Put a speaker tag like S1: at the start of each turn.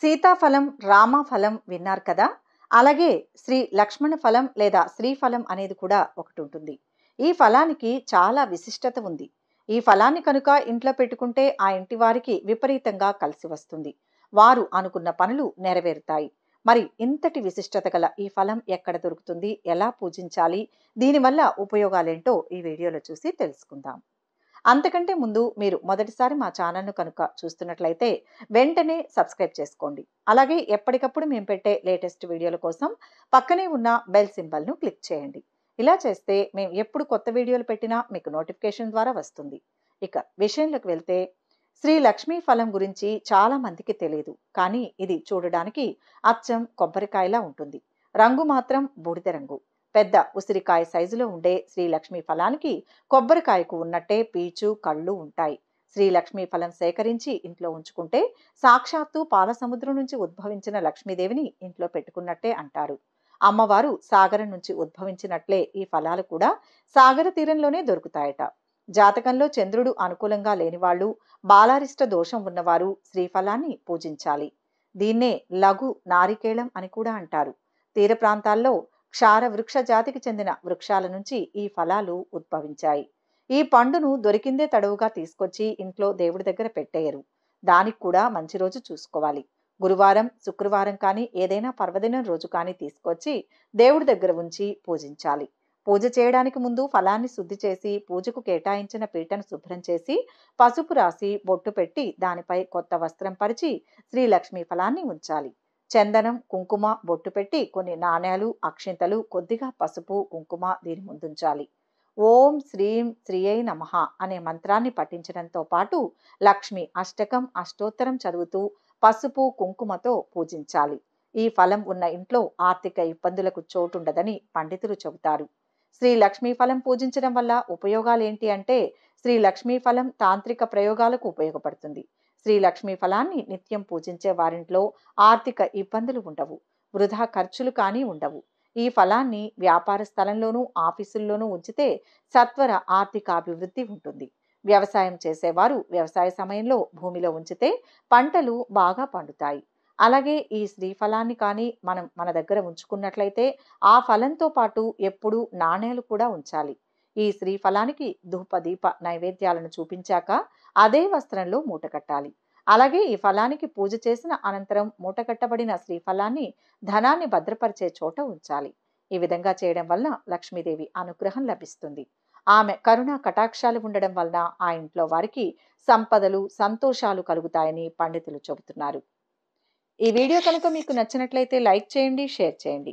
S1: సీతాఫలం రామఫలం విన్నారు కదా అలాగే శ్రీ లక్ష్మణ ఫలం లేదా శ్రీఫలం అనేది కూడా ఒకటి ఉంటుంది ఈ ఫలానికి చాలా విశిష్టత ఉంది ఈ ఫలాన్ని కనుక ఇంట్లో పెట్టుకుంటే ఆ ఇంటి వారికి విపరీతంగా కలిసి వస్తుంది వారు అనుకున్న పనులు నెరవేరుతాయి మరి ఇంతటి విశిష్టత గల ఈ ఫలం ఎక్కడ దొరుకుతుంది ఎలా పూజించాలి దీనివల్ల ఉపయోగాలేంటో ఈ వీడియోలో చూసి తెలుసుకుందాం అంతకంటే ముందు మీరు మొదటిసారి మా ఛానల్ను కనుక చూస్తున్నట్లయితే వెంటనే సబ్స్క్రైబ్ చేసుకోండి అలాగే ఎప్పటికప్పుడు మేము పెట్టే లేటెస్ట్ వీడియోల కోసం పక్కనే ఉన్న బెల్ సింబల్ను క్లిక్ చేయండి ఇలా చేస్తే మేము ఎప్పుడు కొత్త వీడియోలు పెట్టినా మీకు నోటిఫికేషన్ ద్వారా వస్తుంది ఇక విషయంలోకి వెళ్తే శ్రీ లక్ష్మీ ఫలం గురించి చాలా మందికి తెలియదు కానీ ఇది చూడడానికి అచ్చం కొబ్బరికాయలా ఉంటుంది రంగు మాత్రం బూడిద రంగు పెద్ద ఉసిరికాయ సైజులో ఉండే శ్రీలక్ష్మి ఫలానికి కొబ్బరికాయకు ఉన్నట్టే పీచు కళ్ళు ఉంటాయి శ్రీలక్ష్మి ఫలం సేకరించి ఇంట్లో ఉంచుకుంటే సాక్షాత్తు పాలసముద్రం నుంచి ఉద్భవించిన లక్ష్మీదేవిని ఇంట్లో పెట్టుకున్నట్టే అంటారు అమ్మవారు సాగరం నుంచి ఉద్భవించినట్లే ఈ ఫలాలు కూడా సాగర తీరంలోనే దొరుకుతాయట జాతకంలో చంద్రుడు అనుకూలంగా లేనివాళ్ళు బాలారిష్ట దోషం ఉన్నవారు శ్రీఫలాన్ని పూజించాలి దీన్నే లఘు నారికేళం అని కూడా అంటారు తీర ప్రాంతాల్లో క్షార వృక్ష జాతికి చెందిన వృక్షాల నుంచి ఈ ఫలాలు ఉద్భవించాయి ఈ పండును దొరికిందే తడవుగా తీసుకొచ్చి ఇంట్లో దేవుడి దగ్గర పెట్టేయరు దానికి కూడా మంచి రోజు చూసుకోవాలి గురువారం శుక్రవారం కానీ ఏదైనా పర్వదినం రోజు కానీ తీసుకొచ్చి దేవుడి దగ్గర ఉంచి పూజించాలి పూజ చేయడానికి ముందు ఫలాన్ని శుద్ధి చేసి పూజకు కేటాయించిన పీటను శుభ్రం చేసి పసుపు రాసి బొట్టు పెట్టి దానిపై కొత్త వస్త్రం పరిచి శ్రీలక్ష్మి ఫలాన్ని ఉంచాలి చందనం కుంకుమ బొట్టు పెట్టి కొన్ని నాణ్యాలు అక్షింతలు కొద్దిగా పసుపు కుంకుమ దీని ముందుంచాలి ఓం శ్రీం శ్రీయై నమ అనే మంత్రాన్ని పఠించడంతో పాటు లక్ష్మి అష్టకం అష్టోత్తరం చదువుతూ పసుపు కుంకుమతో పూజించాలి ఈ ఫలం ఉన్న ఇంట్లో ఆర్థిక ఇబ్బందులకు చోటుండదని పండితులు చెబుతారు శ్రీ లక్ష్మీ ఫలం పూజించడం వల్ల ఉపయోగాలేంటి అంటే శ్రీ లక్ష్మీ ఫలం తాంత్రిక ప్రయోగాలకు ఉపయోగపడుతుంది శ్రీ లక్ష్మీ ఫలాన్ని నిత్యం పూజించే వారింట్లో ఆర్థిక ఇబ్బందులు ఉండవు వృధా ఖర్చులు కానీ ఉండవు ఈ ఫలాన్ని వ్యాపార స్థలంలోనూ ఆఫీసుల్లోనూ ఉంచితే సత్వర ఆర్థిక అభివృద్ధి ఉంటుంది వ్యవసాయం చేసేవారు వ్యవసాయ సమయంలో భూమిలో ఉంచితే పంటలు బాగా పండుతాయి అలాగే ఈ శ్రీఫలాన్ని కానీ మనం మన దగ్గర ఉంచుకున్నట్లయితే ఆ ఫలంతో పాటు ఎప్పుడూ నాణేలు కూడా ఉంచాలి ఈ శ్రీఫలానికి ధూపదీప నైవేద్యాలను చూపించాక అదే వస్త్రంలో మూటకట్టాలి అలాగే ఈ ఫలానికి పూజ చేసిన అనంతరం మూటకట్టబడిన శ్రీఫలాన్ని ధనాన్ని భద్రపరిచే చోట ఉంచాలి ఈ విధంగా చేయడం వలన లక్ష్మీదేవి అనుగ్రహం లభిస్తుంది ఆమె కరుణ కటాక్షాలు ఉండడం వలన ఆ ఇంట్లో వారికి సంపదలు సంతోషాలు కలుగుతాయని పండితులు చెబుతున్నారు ఈ వీడియో కనుక మీకు నచ్చినట్లయితే లైక్ చేయండి షేర్ చేయండి